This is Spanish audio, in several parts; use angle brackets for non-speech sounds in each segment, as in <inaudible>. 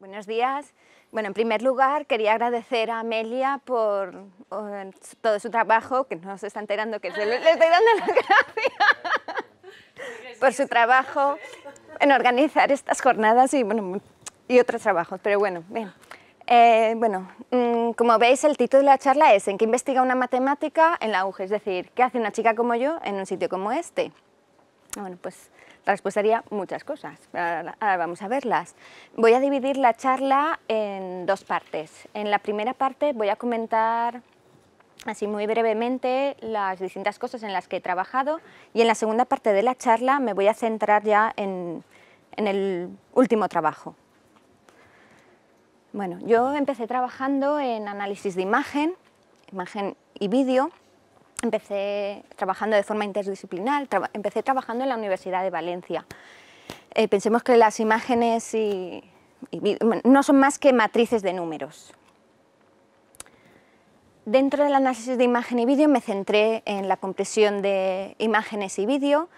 Buenos días. Bueno, en primer lugar, quería agradecer a Amelia por, eh, todo su trabajo, que no se está enterando que se le, estoy dando las <laughs> gracias, por su trabajo en organizar estas jornadas y, bueno, y otros trabajos. Pero bueno, bien. Eh, bueno, mm, como veis, el título de la charla es ¿En qué investiga una matemática en la UG? Es decir, ¿qué hace una chica como yo en un sitio como este? Bueno, pues la muchas cosas. Ahora, vamos a verlas. Voy a dividir la charla en dos partes. En la primera parte voy a comentar así muy brevemente las distintas cosas en las que he trabajado y en la segunda parte de la charla me voy a centrar ya en, en el último trabajo. Bueno, yo empecé trabajando en análisis de imagen, imagen y vídeo, empecé trabajando de forma interdisciplinar, empecé trabajando en la Universidad de Valencia. Eh, pensemos que las imágenes y, no son más que matrices de números. Dentro del análisis de imagen y vídeo me centré en la compresión de imágenes y vídeo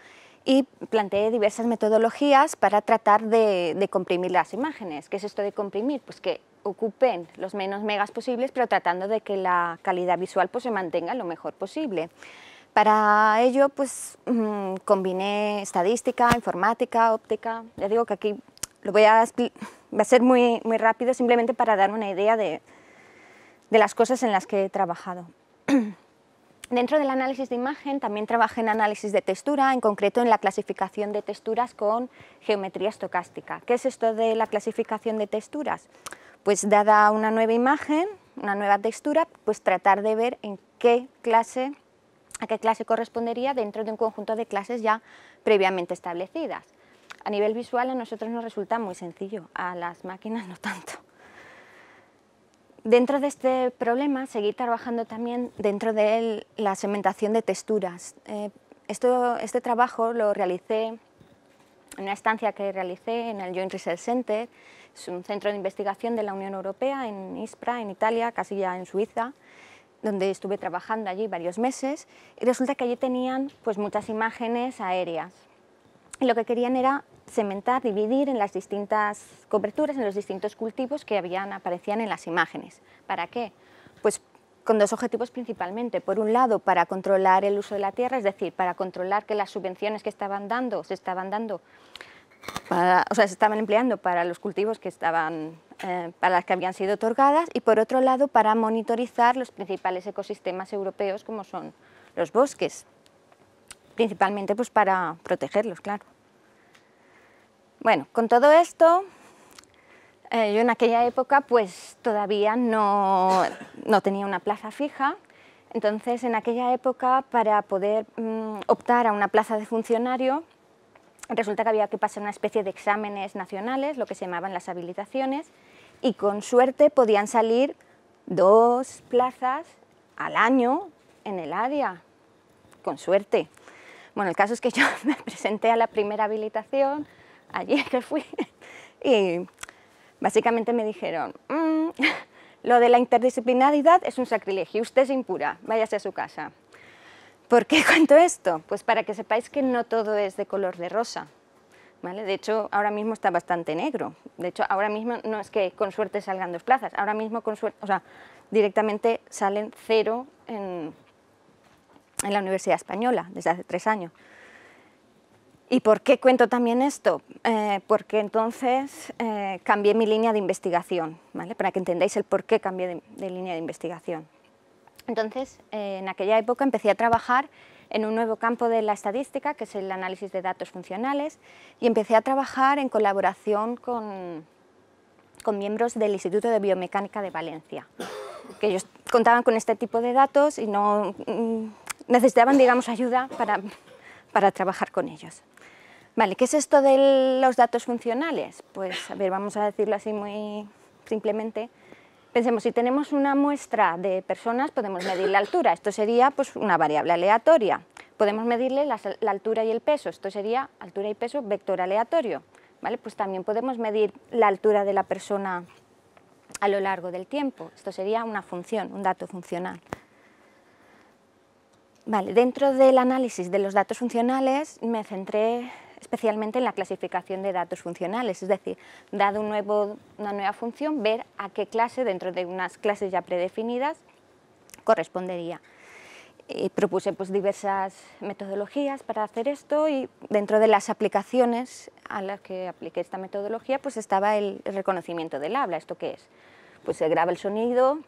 y planteé diversas metodologías para tratar de, de comprimir las imágenes. ¿Qué es esto de comprimir? Pues que ocupen los menos megas posibles, pero tratando de que la calidad visual pues, se mantenga lo mejor posible. Para ello, pues mm, combiné estadística, informática, óptica. Ya digo que aquí lo voy a, va a ser muy, muy rápido, simplemente para dar una idea de, de las cosas en las que he trabajado. <clears throat> Dentro del análisis de imagen también trabajé en análisis de textura, en concreto en la clasificación de texturas con geometría estocástica. ¿Qué es esto de la clasificación de texturas? pues dada una nueva imagen, una nueva textura, pues tratar de ver en qué clase, a qué clase correspondería dentro de un conjunto de clases ya previamente establecidas. A nivel visual a nosotros nos resulta muy sencillo, a las máquinas no tanto. Dentro de este problema seguí trabajando también dentro de la segmentación de texturas. Eh, esto, este trabajo lo realicé en una estancia que realicé en el Joint Research Center, es un centro de investigación de la Unión Europea en Ispra, en Italia, casi ya en Suiza, donde estuve trabajando allí varios meses, y resulta que allí tenían pues, muchas imágenes aéreas. Y lo que querían era cementar, dividir en las distintas coberturas, en los distintos cultivos que habían, aparecían en las imágenes. ¿Para qué? Pues con dos objetivos principalmente. Por un lado, para controlar el uso de la tierra, es decir, para controlar que las subvenciones que estaban dando se estaban dando, o sea, se estaban empleando para los cultivos que estaban, eh, para las que habían sido otorgadas, y por otro lado, para monitorizar los principales ecosistemas europeos, como son los bosques, principalmente pues para protegerlos, claro. Bueno, con todo esto, eh, yo en aquella época pues todavía no, tenía una plaza fija, entonces en aquella época para poder mm, optar a una plaza de funcionario resulta que había que pasar una especie de exámenes nacionales, lo que se llamaban las habilitaciones, y con suerte podían salir dos plazas al año en el área, con suerte. Bueno, el caso es que <laughs> yo me presenté a la primera habilitación, allí <laughs> que fui, y Básicamente me dijeron, mm, <laughs> lo de la interdisciplinaridad es un sacrilegio, usted es impura, váyase a su casa. ¿Por qué <laughs> cuento esto? Pues para que sepáis que no todo es de color de rosa. De hecho, ahora mismo está bastante negro. De hecho, ahora mismo no es que con suerte salgan dos plazas, ahora mismo con suerte, o sea, directamente salen cero en la Universidad Española desde hace tres años. ¿Y por qué cuento también esto? Eh, porque entonces eh, cambié mi línea de investigación, para que entendáis el por qué cambié de, línea de investigación. Entonces, eh, en aquella época empecé a trabajar en un nuevo campo de la estadística, que es el análisis de datos funcionales, y empecé a trabajar en colaboración con, miembros del Instituto de Biomecánica de Valencia, que ellos contaban con este tipo de datos y no mm, necesitaban, ayuda para trabajar con ellos. Vale, ¿qué es esto de los datos funcionales? Pues, a ver, vamos a decirlo así muy simplemente. Pensemos, si tenemos una muestra de personas, podemos medir la altura. Esto sería pues, una variable aleatoria. Podemos medirle la, altura y el peso. Esto sería altura y peso vector aleatorio. ¿Vale? Pues también podemos medir la altura de la persona a lo largo del tiempo. Esto sería una función, un dato funcional. Vale, dentro del análisis de los datos funcionales me centré especialmente en la clasificación de datos funcionales, es decir, dado un nuevo, una nueva función, ver a qué clase dentro de unas clases ya predefinidas correspondería. Eh, propuse pues, diversas metodologías para hacer esto y dentro de las aplicaciones a las que apliqué esta metodología pues estaba el reconocimiento del habla. ¿Esto qué es? Pues se graba el sonido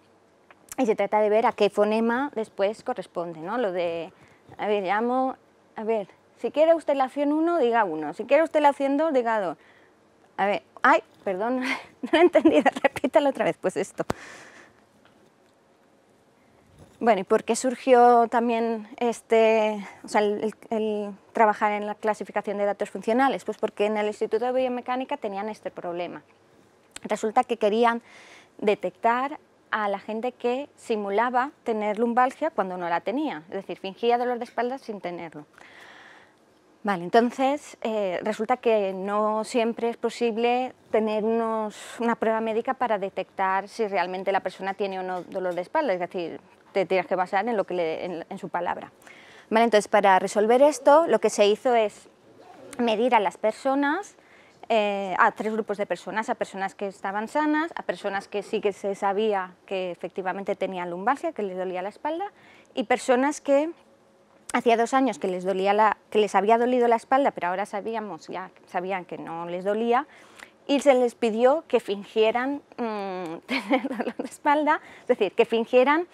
y se trata de ver a qué fonema después corresponde. ¿no? Lo de, a ver, llamo, a ver, si quiere usted la acción 1, diga 1. Si quiere usted la haciendo diga 2. A ver, ay, perdón, <laughs> no lo he entendido, repítalo otra vez, pues esto. Bueno, ¿y por qué surgió también este, o sea, el, el, trabajar en la clasificación de datos funcionales? Pues porque en el Instituto de Biomecánica tenían este problema. Resulta que querían detectar a la gente que simulaba tener lumbalgia cuando no la tenía, es decir, fingía dolor de espalda sin tenerlo. Vale, entonces eh, resulta que no siempre es posible tener una prueba médica para detectar si realmente la persona tiene o no dolor de espalda, es decir, te tienes que basar en, lo que le, en, su palabra. Vale, entonces para resolver esto lo que se hizo es medir a las personas, eh, a tres grupos de personas, a personas que estaban sanas, a personas que sí que se sabía que efectivamente tenían lumbalgia, que les dolía la espalda, y personas que Hacía dos años que les, dolía la, que les había dolido la espalda, pero ahora sabíamos, ya sabían que no les dolía, y se les pidió que fingieran mm, <laughs> tener dolor de espalda, es decir, que fingieran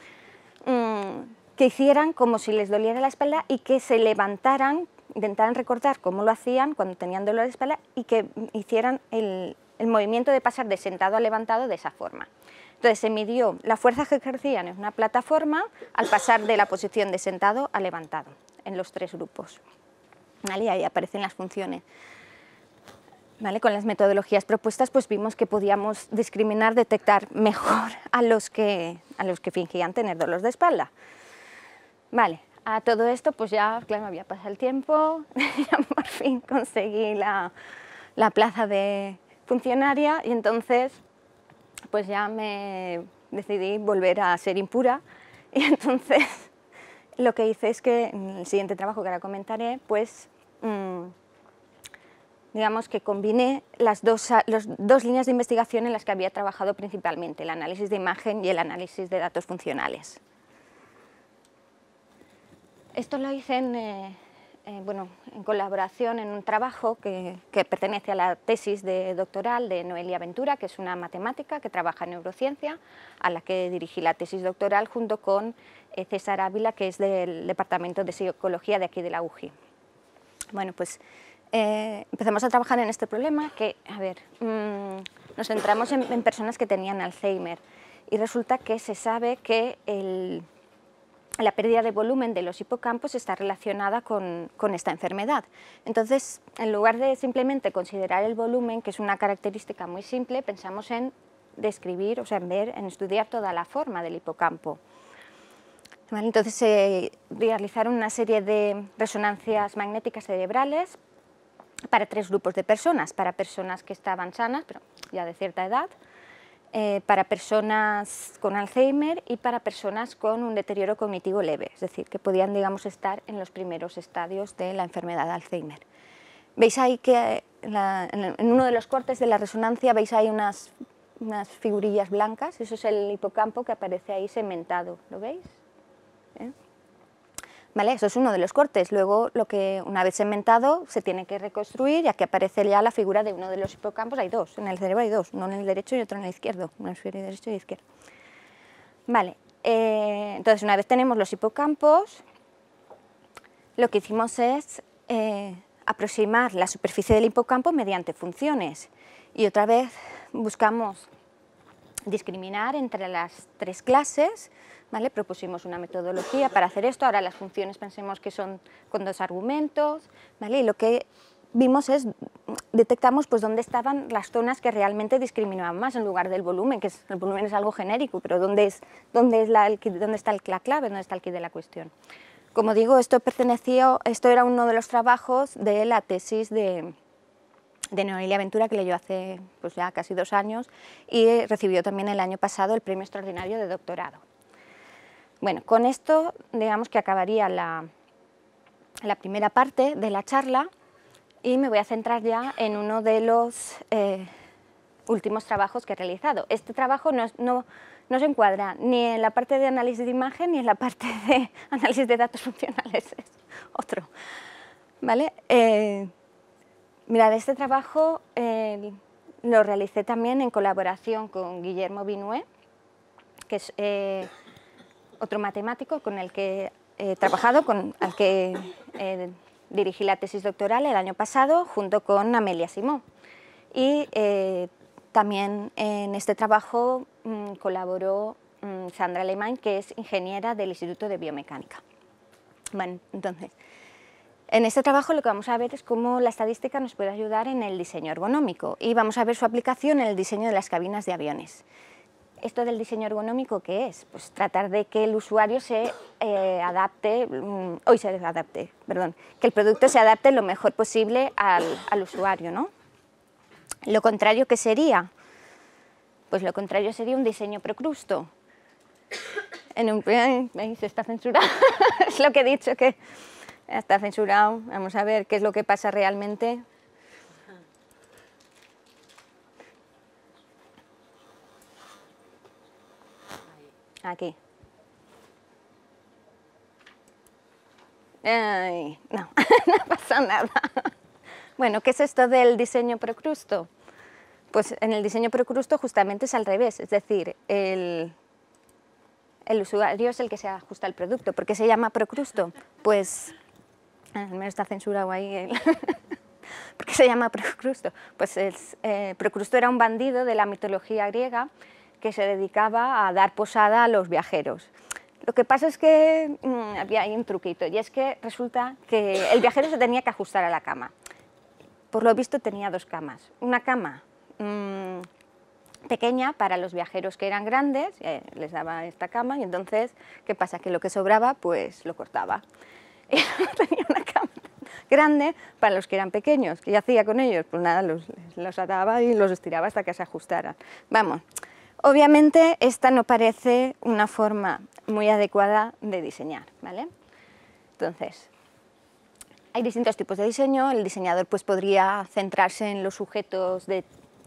mm, que hicieran como si les doliera la espalda y que se levantaran, intentaran recordar cómo lo hacían cuando tenían dolor de espalda y que hicieran el, el movimiento de pasar de sentado a levantado de esa forma. Entonces se midió la fuerza que ejercían en una plataforma al pasar de la posición de sentado a levantado en los tres grupos. ahí aparecen las funciones. ¿Vale? Con las metodologías propuestas pues vimos que podíamos discriminar, detectar mejor a los que, a los que fingían tener dolores de espalda. Vale, a todo esto pues ya, claro, me había pasado el tiempo, <laughs> ya por fin conseguí la, la plaza de funcionaria y entonces pues ya me decidí volver a ser impura <laughs> y entonces lo que hice es que en el siguiente trabajo que ahora comentaré, pues mm, digamos que combiné las dos, dos líneas de investigación en las que había trabajado principalmente, el análisis de imagen y el análisis de datos funcionales. Esto lo hice en, eh, eh, bueno, en colaboración en un trabajo que, pertenece a la tesis de doctoral de Noelia Ventura, que es una matemática que trabaja en neurociencia, a la que dirigí la tesis doctoral junto con eh, César Ávila, que es del Departamento de Psicología de aquí de la UGI. Bueno, pues eh, empezamos a trabajar en este problema que, a ver, mm, nos centramos en, en personas que tenían Alzheimer y resulta que se sabe que el la pérdida de volumen de los hipocampos está relacionada con, esta enfermedad. Entonces, en lugar de simplemente considerar el volumen, que es una característica muy simple, pensamos en describir, o sea, en ver, en estudiar toda la forma del hipocampo. Entonces, se eh, realizaron una serie de resonancias magnéticas cerebrales para tres grupos de personas, para personas que estaban sanas, pero ya de cierta edad, eh, para personas con Alzheimer y para personas con un deterioro cognitivo leve, es decir, que podían estar en los primeros estadios de la enfermedad de Alzheimer. Veis ahí que eh, en uno de los cortes de la resonancia veis ahí unas, unas figurillas blancas, eso es el hipocampo que aparece ahí segmentado, ¿lo veis? ¿Vale? Eso es uno de los cortes. Luego, lo que una vez segmentado, se tiene que reconstruir ya que aparece ya la figura de uno de los hipocampos. Hay dos, en el cerebro hay dos, uno en el derecho y otro en el izquierdo, uno en el derecho y izquierdo. Vale, eh, entonces una vez tenemos los hipocampos, lo que hicimos es eh, aproximar la superficie del hipocampo mediante funciones y otra vez buscamos discriminar entre las tres clases Propusimos una metodología para hacer esto, ahora las funciones pensemos que son con dos argumentos, Y lo que vimos es, detectamos pues dónde estaban las zonas que realmente discriminaban más en lugar del volumen, que el volumen es algo genérico, pero dónde, es, dónde, está el, la clave, dónde está el kit de la cuestión. Como digo, esto perteneció, esto era uno de los trabajos de la tesis de, de Noelia Ventura, que leyó hace pues ya casi dos años, y recibió también el año pasado el premio extraordinario de doctorado. Bueno, con esto digamos que acabaría la, primera parte de la charla y me voy a centrar ya en uno de los eh, últimos trabajos que he realizado. Este trabajo no, se encuadra ni en la parte de análisis de imagen ni en la parte de <laughs> análisis de datos funcionales, <laughs> es otro. ¿Vale? Eh, este trabajo eh, lo realicé también en colaboración con Guillermo Binué, que es otro matemático con el que he trabajado, con el que eh, dirigí la tesis doctoral el año pasado junto con Amelia Simó. Y eh, también en este trabajo mm, colaboró mm, Sandra Lehmann, que es ingeniera del Instituto de Biomecánica. Bueno, entonces, en este trabajo lo que vamos a ver es cómo la estadística nos puede ayudar en el diseño ergonómico y vamos a ver su aplicación en el diseño de las cabinas de aviones. ¿Esto del diseño ergonómico qué es? Pues tratar de que el usuario se eh, adapte, mm, hoy se adapte, perdón, que el producto se adapte lo mejor posible al, al usuario, ¿no? Lo contrario, ¿qué sería? Pues lo contrario sería un diseño procrusto. En un, está censurado, <laughs> es lo que he dicho, que está censurado. Vamos a ver qué es lo que pasa realmente. Aquí. no, <laughs> no pasa nada. Bueno, ¿qué es esto del diseño procrusto? Pues en el diseño procrusto justamente es al revés, es decir, el, usuario es el que se ajusta al producto. ¿Por qué se llama procrusto? Pues, al ah, menos está censurado ahí <laughs> ¿Por qué se llama procrusto? Pues es, eh, procrusto era un bandido de la mitología griega que se dedicaba a dar posada a los viajeros. Lo que pasa es que mm, había ahí un truquito y es que resulta que el viajero se tenía que ajustar a la cama. Por lo visto tenía dos camas. Una cama mm, pequeña para los viajeros que eran grandes, eh, les daba esta cama y entonces, ¿qué pasa? Que lo que sobraba pues lo cortaba. <laughs> Y tenía una cama grande para los que eran pequeños. ¿Qué hacía con ellos? Pues nada, los, los ataba y los estiraba hasta que se ajustaran. Vamos, Obviamente esta no parece una forma muy adecuada de diseñar, Entonces, hay distintos tipos de diseño, el diseñador pues podría centrarse en los sujetos de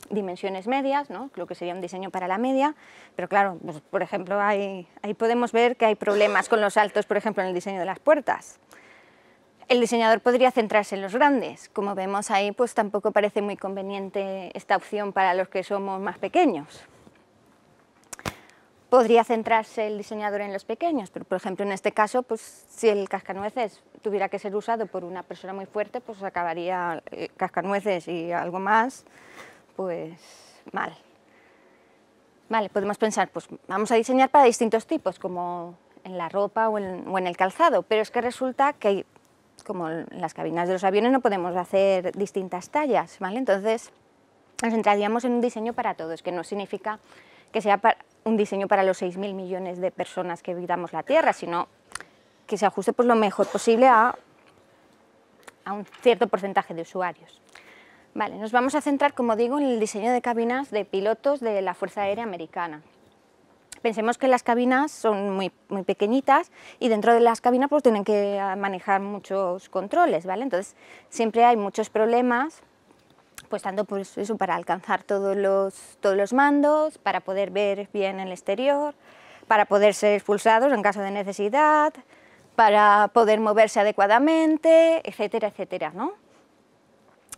dimensiones medias, ¿no? lo que sería un diseño para la media, pero claro, pues, por ejemplo, ahí podemos ver que hay problemas con los altos, por ejemplo, en el diseño de las puertas. El diseñador podría centrarse en los grandes, como vemos ahí, pues tampoco parece muy conveniente esta opción para los que somos más pequeños podría centrarse el diseñador en los pequeños, pero por ejemplo en este caso, pues si el cascanueces tuviera que ser usado por una persona muy fuerte, pues acabaría eh, cascanueces y algo más, pues mal. Vale, podemos pensar, pues vamos a diseñar para distintos tipos, como en la ropa o en, o en el calzado, pero es que resulta que, como en las cabinas de los aviones, no podemos hacer distintas tallas, ¿vale? Entonces nos centraríamos en un diseño para todos, que no significa que sea un diseño para los 6.000 millones de personas que habitamos la Tierra, sino que se ajuste pues, lo mejor posible a, un cierto porcentaje de usuarios. Vale, nos vamos a centrar, como digo, en el diseño de cabinas de pilotos de la Fuerza Aérea Americana. Pensemos que las cabinas son muy, muy pequeñitas y dentro de las cabinas pues, tienen que ah, manejar muchos controles, ¿vale? Entonces siempre hay muchos problemas pues tanto eso, para alcanzar todos los, mandos, para poder ver bien el exterior, para poder ser expulsados en caso de necesidad, para poder moverse adecuadamente, etcétera, etcétera, ¿no?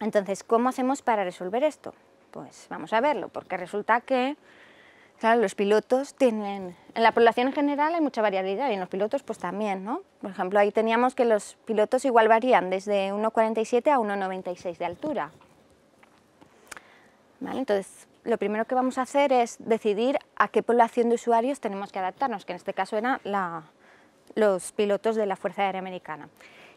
Entonces, ¿cómo hacemos para resolver esto? Pues vamos a verlo, porque resulta que, claro, los pilotos tienen... En la población en general hay mucha variedad y en los pilotos pues también, ¿no? Por ejemplo, ahí teníamos que los pilotos igual varían desde 1,47 a 1,96 de altura. Entonces, lo primero que vamos a hacer es decidir a qué población de usuarios tenemos que adaptarnos, que en este caso eran los pilotos de la Fuerza Aérea Americana.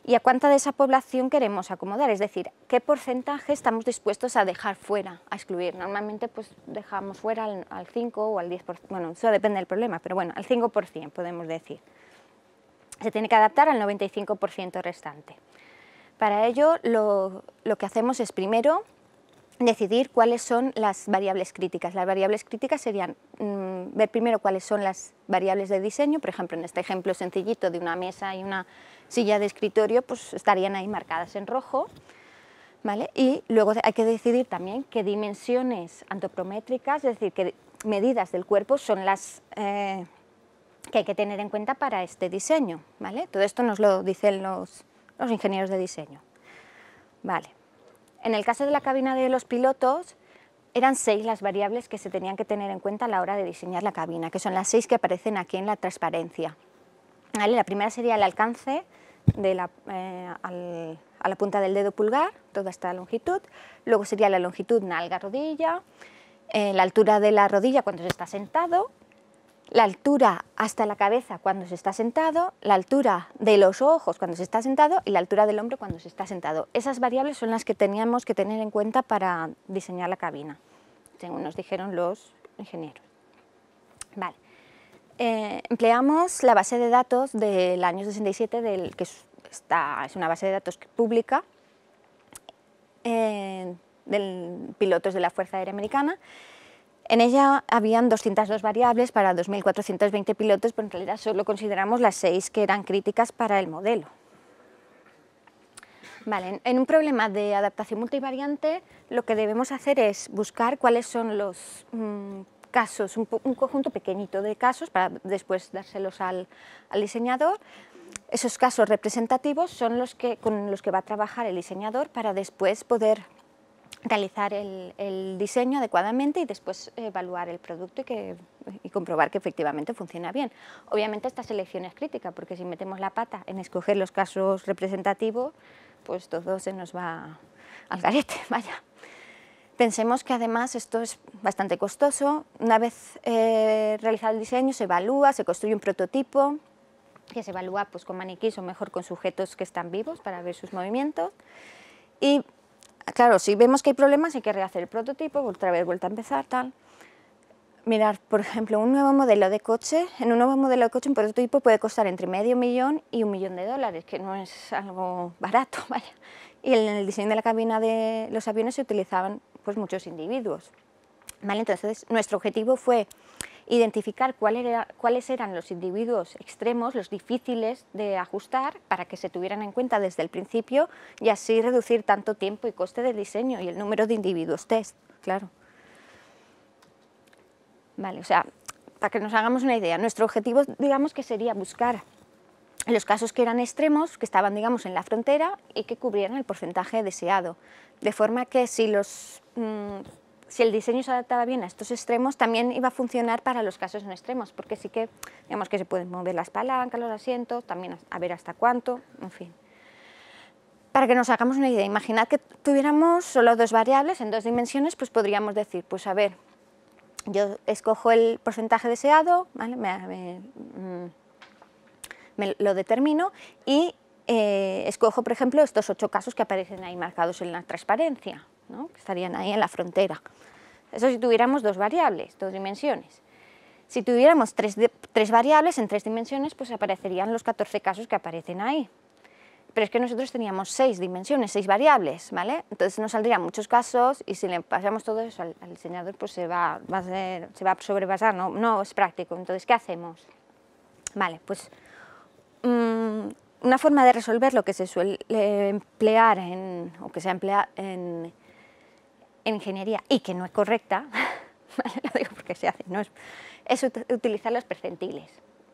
¿Y a cuánta de esa población queremos acomodar? Es decir, ¿qué porcentaje estamos dispuestos a dejar fuera, a excluir? Normalmente pues dejamos fuera al, 5 o al 10%, bueno, eso depende del problema, pero bueno, al 5% podemos decir. Se tiene que adaptar al 95% restante. Para ello, lo que hacemos es primero decidir cuáles son las variables críticas. Las variables críticas serían mm, ver primero cuáles son las variables de diseño, por ejemplo, en este ejemplo sencillito de una mesa y una silla de escritorio, pues estarían ahí marcadas en rojo, ¿vale? Y luego hay que decidir también qué dimensiones antropométricas, es decir, qué medidas del cuerpo son las eh, que hay que tener en cuenta para este diseño, ¿vale? Todo esto nos lo dicen los, los ingenieros de diseño, ¿vale? En el caso de la cabina de los pilotos, eran seis las variables que se tenían que tener en cuenta a la hora de diseñar la cabina, que son las seis que aparecen aquí en la transparencia. La primera sería el alcance eh, a la punta del dedo pulgar, toda esta longitud. Luego sería la longitud nalga-rodilla, eh, la altura de la rodilla cuando se está sentado, la altura hasta la cabeza cuando se está sentado, la altura de los ojos cuando se está sentado y la altura del hombro cuando se está sentado. Esas variables son las que teníamos que tener en cuenta para diseñar la cabina, según nos dijeron los ingenieros. Eh, empleamos la base de datos del año 67, que es una base de datos pública, eh, de pilotos de la Fuerza Aérea Americana, en ella habían 202 variables para 2.420 pilotos, pero en realidad solo consideramos las seis que eran críticas para el modelo. Vale, en un problema de adaptación multivariante, lo que debemos hacer es buscar cuáles son los mm, casos, un, conjunto pequeñito de casos para después dárselos al, al, diseñador. Esos casos representativos son los que, con los que va a trabajar el diseñador para después poder realizar el, diseño adecuadamente y después evaluar el producto y, comprobar que efectivamente funciona bien. Obviamente esta selección es crítica porque si metemos la pata en escoger los casos representativos, pues todo se nos va al garete, <laughs> vaya. Pensemos que además esto es bastante costoso. Una vez eh, realizado el diseño se evalúa, se construye un prototipo que se evalúa pues, con maniquís o mejor con sujetos que están vivos para ver sus movimientos. Y claro, si vemos que hay problemas hay que rehacer el prototipo, otra vez vuelta a empezar, tal. Mirar, por ejemplo, un nuevo modelo de coche, en un nuevo modelo de coche un prototipo puede costar entre medio millón y un millón de dólares, que no es algo barato, <laughs> Y en el diseño de la cabina de los aviones se utilizaban pues, muchos individuos. ¿Vale? Entonces, nuestro objetivo fue identificar cuáles, era, cuáles eran los individuos extremos, los difíciles de ajustar, para que se tuvieran en cuenta desde el principio y así reducir tanto tiempo y coste de diseño y el número de individuos test, claro. Vale, o sea, para que nos hagamos una idea, nuestro objetivo, digamos que sería buscar los casos que eran extremos, que estaban, digamos, en la frontera y que cubrieran el porcentaje deseado, de forma que si los mm, si el diseño se adaptaba bien a estos extremos, también iba a funcionar para los casos en extremos, porque sí que, digamos que se pueden mover las palancas, los asientos, también a ver hasta cuánto, en fin. Para que nos hagamos una idea, imaginad que tuviéramos solo dos variables en dos dimensiones, pues podríamos decir, pues a ver, yo escojo el porcentaje deseado, mm, me, lo determino y eh, escojo, por ejemplo, estos ocho casos que aparecen ahí marcados en la transparencia, que estarían ahí en la frontera. Eso si tuviéramos dos variables, dos dimensiones. Si tuviéramos tres, variables en tres dimensiones, pues aparecerían los 14 casos que aparecen ahí. Pero es que nosotros teníamos seis dimensiones, seis variables, ¿vale? Entonces nos saldrían muchos casos y si le pasamos todo eso al, diseñador, pues se va, a se va a sobrepasar, no, es práctico. Entonces, ¿qué hacemos? Vale, pues mm, una forma de resolver lo que se suele emplear o que se emplea en ingeniería y que no es correcta, <laughs> lo digo porque se hace, es, utilizar los percentiles.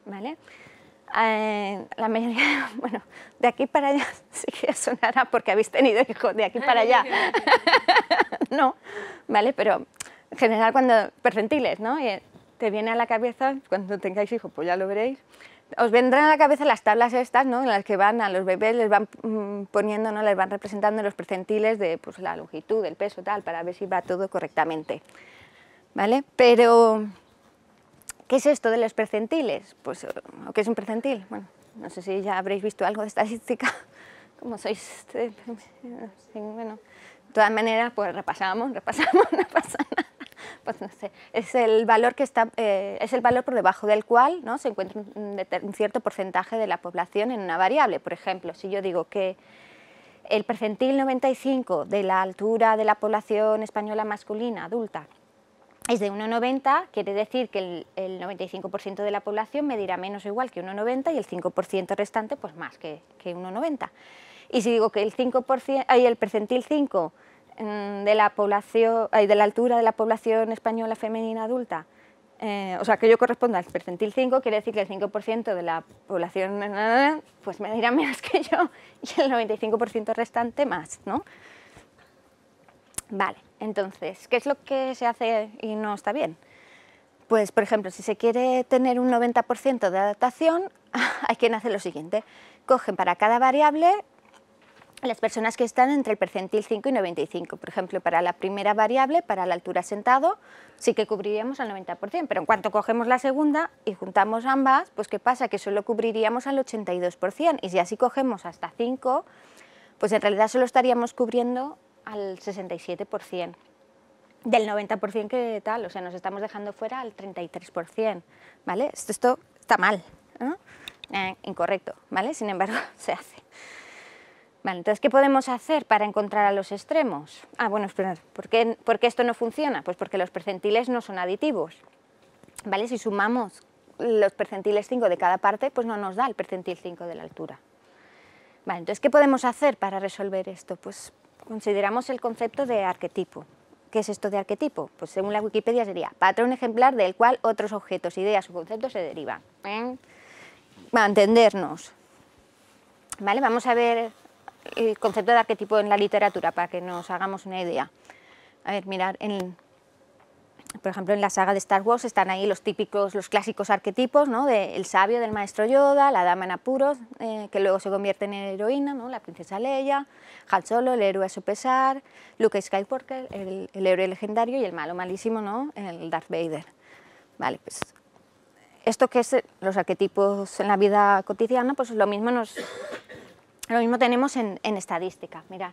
¿vale? Eh, la mayoría, <laughs> bueno, de aquí para allá <laughs> sí que sonará porque habéis tenido hijos de aquí para allá. no, ¿vale? Pero en general cuando percentiles, ¿no? te viene a la cabeza cuando tengáis hijos, pues ya lo veréis os vendrán a la cabeza las tablas estas, ¿no? En las que van a los bebés, les van mm, poniendo, ¿no? Les van representando los percentiles de pues, la longitud, el peso, tal, para ver si va todo correctamente. ¿Vale? Pero, ¿qué es esto de los percentiles? Pues, ¿qué es un percentil? Bueno, no sé si ya habréis visto algo de estadística, <laughs> como sois... Este, <laughs> bueno, de todas maneras, pues repasamos, repasamos, <laughs> nada pues no sé, es el valor, que está, eh, es el valor por debajo del cual ¿no? se encuentra un, cierto porcentaje de la población en una variable. Por ejemplo, si yo digo que el percentil 95 de la altura de la población española masculina adulta es de 1,90, quiere decir que el, 95% de la población medirá menos o igual que 1,90 y el 5% restante pues más que, 1,90. Y si digo que el, 5%, hay eh, el percentil 5 Mm, de la población, de la altura de la población española femenina adulta, eh, o sea, que yo corresponda al percentil 5, quiere decir que el 5% de la población pues me dirá <laughs> menos que yo y el 95% restante más, ¿no? Vale, entonces, ¿qué es lo que se hace y no está bien? Pues, por ejemplo, si se quiere tener un 90% de adaptación, <laughs> hay quien hace lo siguiente. Cogen para cada variable las personas que están entre el percentil 5 y 95. Por ejemplo, para la primera variable, para la altura sentado, sí que cubriríamos al 90%, pero en cuanto cogemos la segunda y juntamos ambas, pues ¿qué pasa? Que solo cubriríamos al 82%, y si así cogemos hasta 5, pues en realidad solo estaríamos cubriendo al 67%. Del 90% que tal, o sea, nos estamos dejando fuera al 33%, ¿vale? Esto, está mal, eh, incorrecto, ¿vale? Sin embargo, <laughs> se hace entonces, ¿qué podemos hacer para encontrar a los extremos? Ah, bueno, ¿por qué, esto no funciona? Pues porque los percentiles no son aditivos. ¿Vale? Si sumamos los percentiles 5 de cada parte, pues no nos da el percentil 5 de la altura. entonces, ¿qué podemos hacer para resolver esto? Pues consideramos el concepto de arquetipo. ¿Qué es esto de arquetipo? Pues según la Wikipedia sería patrón ejemplar del cual otros objetos, ideas o conceptos se derivan. ¿Eh? entendernos ¿Vale? Vamos a ver el eh, concepto de arquetipo en la literatura, para que nos hagamos una idea. A ver, mirar, en, por ejemplo, en la saga de Star Wars están ahí los típicos, los clásicos arquetipos, ¿no? De el sabio del maestro Yoda, la dama en apuros, eh, que luego se convierte en heroína, ¿no? La princesa Leia, Han Solo, el héroe a su pesar, Luke Skywalker, el, héroe legendario y el malo malísimo, ¿no? El Darth Vader. Vale, pues esto que es los arquetipos en la vida cotidiana, pues lo mismo nos, lo mismo tenemos en, estadística, Mira,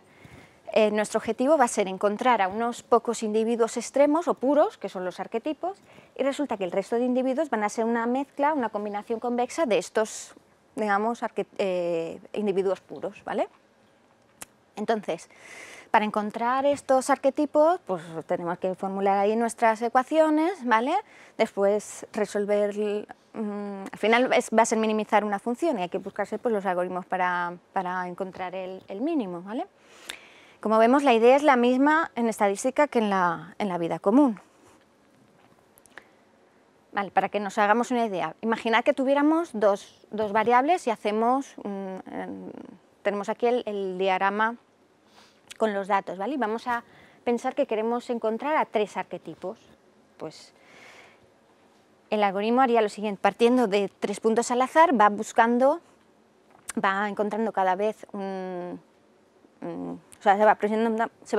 eh, nuestro objetivo va a ser encontrar a unos pocos individuos extremos o puros, que son los arquetipos, y resulta que el resto de individuos van a ser una mezcla, una combinación convexa de estos, digamos, eh, individuos puros, ¿vale? Entonces, para encontrar estos arquetipos, pues tenemos que formular ahí nuestras ecuaciones, ¿vale? Después resolver, mm, al final va a ser minimizar una función y hay que buscarse pues, los algoritmos para, encontrar el, mínimo, ¿vale? Como vemos, la idea es la misma en estadística que en la, vida común. para que nos hagamos una idea, imaginad que tuviéramos dos, variables y hacemos, tenemos aquí el diagrama con los datos, ¿vale? Y vamos a pensar que queremos encontrar a tres arquetipos. Pues el algoritmo haría lo siguiente, partiendo de tres puntos al azar, va buscando, va encontrando cada vez un... o sea, se va,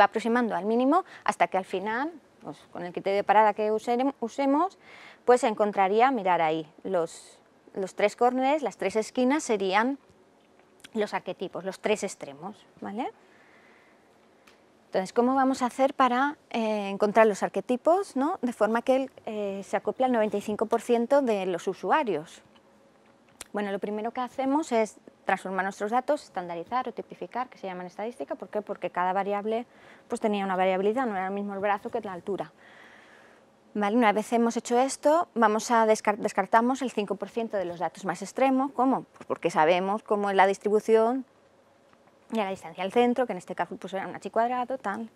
aproximando, al mínimo hasta que al final, pues, con el criterio de parada que usemos, pues encontraría, mirar ahí, los, los tres córneres, las tres esquinas serían los arquetipos, los tres extremos, ¿vale? Entonces, ¿cómo vamos a hacer para eh, encontrar los arquetipos ¿no? de forma que eh, se acople al 95% de los usuarios? Bueno, lo primero que hacemos es transformar nuestros datos, estandarizar o tipificar, que se llaman estadística. ¿Por qué? Porque cada variable pues, tenía una variabilidad, no era el mismo el brazo que la altura. Vale, una vez hemos hecho esto, vamos a descartamos el 5% de los datos más extremos. ¿Cómo? Pues porque sabemos cómo es la distribución y a la distancia al centro, que en este caso pues era un h cuadrado, tal.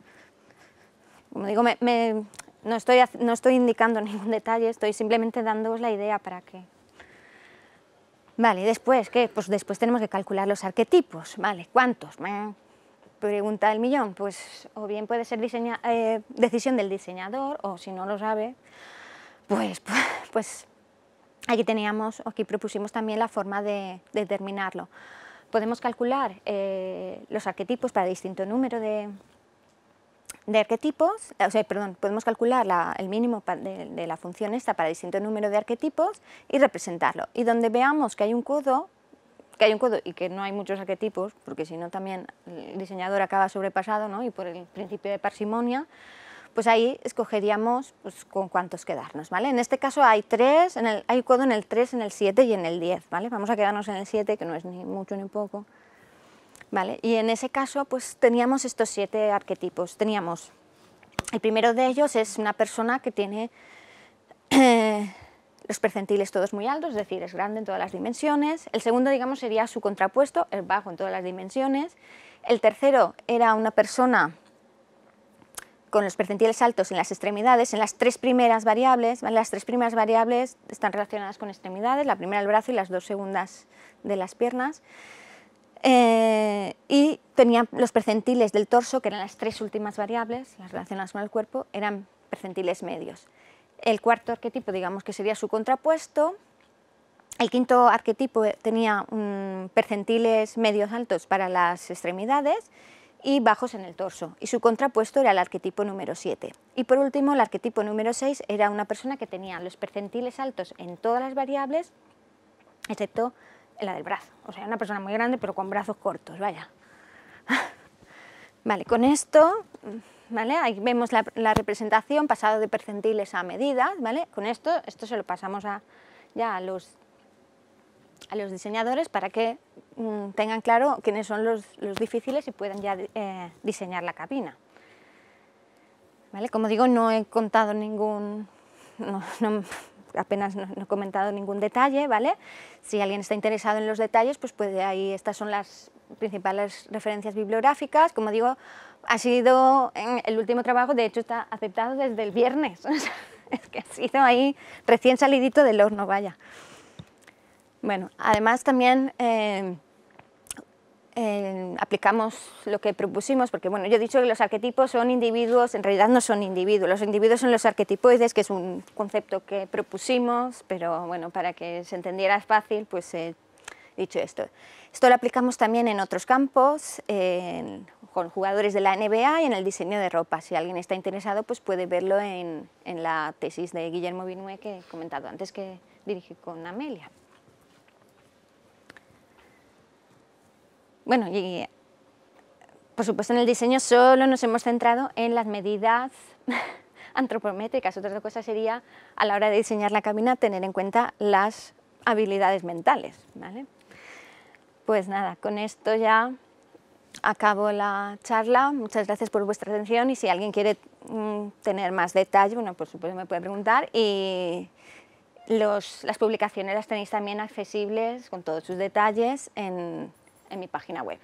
Como digo, no, estoy, no estoy indicando <laughs> ningún detalle, estoy simplemente dándoos la idea para que... Vale, después, ¿qué? Pues después tenemos que calcular los arquetipos, ¿vale? ¿Cuántos? pregunta del millón, pues o bien puede ser eh, decisión del diseñador, o si no lo sabe, pues, <laughs> pues aquí teníamos, aquí propusimos también la forma de, de determinarlo podemos calcular eh, los arquetipos para distinto número de, arquetipos, eh, o sea, perdón, podemos calcular el mínimo de, la función esta para distinto número de arquetipos y representarlo. Y donde veamos que hay un codo, que hay un codo y que no hay muchos arquetipos, porque si no también el diseñador acaba sobrepasado, ¿no? Y por el principio de parsimonia, pues ahí escogeríamos pues, con cuántos quedarnos, ¿vale? En este caso hay tres, en el, hay codo en el 3, en el 7 y en el 10, ¿vale? Vamos a quedarnos en el 7, que no es ni mucho ni poco, ¿vale? Y en ese caso, pues teníamos estos siete arquetipos, teníamos, el primero de ellos es una persona que tiene eh, los percentiles todos muy altos, es decir, es grande en todas las dimensiones, el segundo, digamos, sería su contrapuesto, es bajo en todas las dimensiones, el tercero era una persona con los percentiles altos en las extremidades, en las tres primeras variables, las tres primeras variables están relacionadas con extremidades, la primera el brazo y las dos segundas de las piernas, eh, y tenía los percentiles del torso, que eran las tres últimas variables, las relacionadas con el cuerpo, eran percentiles medios. El cuarto arquetipo, digamos que sería su contrapuesto, el quinto arquetipo eh, tenía percentiles medios altos para las extremidades, y bajos en el torso. Y su contrapuesto era el arquetipo número 7. Y por último, el arquetipo número 6 era una persona que tenía los percentiles altos en todas las variables, excepto en la del brazo. O sea, una persona muy grande, pero con brazos cortos, vaya. <laughs> Vale, con esto, ¿vale? Ahí vemos la, representación pasado de percentiles a medidas, ¿vale? Con esto, esto se lo pasamos a, ya a los, a los diseñadores para que Mm, tengan claro quiénes son los, difíciles y puedan ya eh, diseñar la cabina. ¿Vale? Como digo, no he contado ningún... apenas no, he comentado ningún detalle, ¿vale? Si alguien está interesado en los detalles, pues puede ahí, estas son las principales referencias bibliográficas, como digo, ha sido el último trabajo, de hecho está aceptado desde el viernes, <laughs> es que ha sido ahí recién salidito del horno, vaya. Bueno, además también... Eh, aplicamos lo que propusimos, porque bueno, yo he dicho que los arquetipos son individuos, en realidad no son individuos, los individuos son los arquetipoides, que es un concepto que propusimos, pero bueno, para que se entendiera fácil, pues he eh, dicho esto. Esto lo aplicamos también en otros campos, con jugadores de la NBA y en el diseño de ropa. Si alguien está interesado, pues puede verlo en, en la tesis de Guillermo Binue que he comentado antes, que dirigí con Amelia. Bueno, y por supuesto en el diseño solo nos hemos centrado en las medidas <laughs> antropométricas. Otra cosa sería a la hora de diseñar la cabina tener en cuenta las habilidades mentales. Pues nada, con esto ya acabo la charla. Muchas gracias por vuestra atención y si alguien quiere mm, tener más detalle, bueno, por supuesto me puede preguntar y las publicaciones las tenéis también accesibles con todos sus detalles en en mi página web.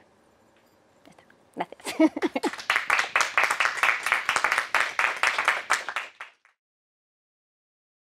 Gracias. <laughs>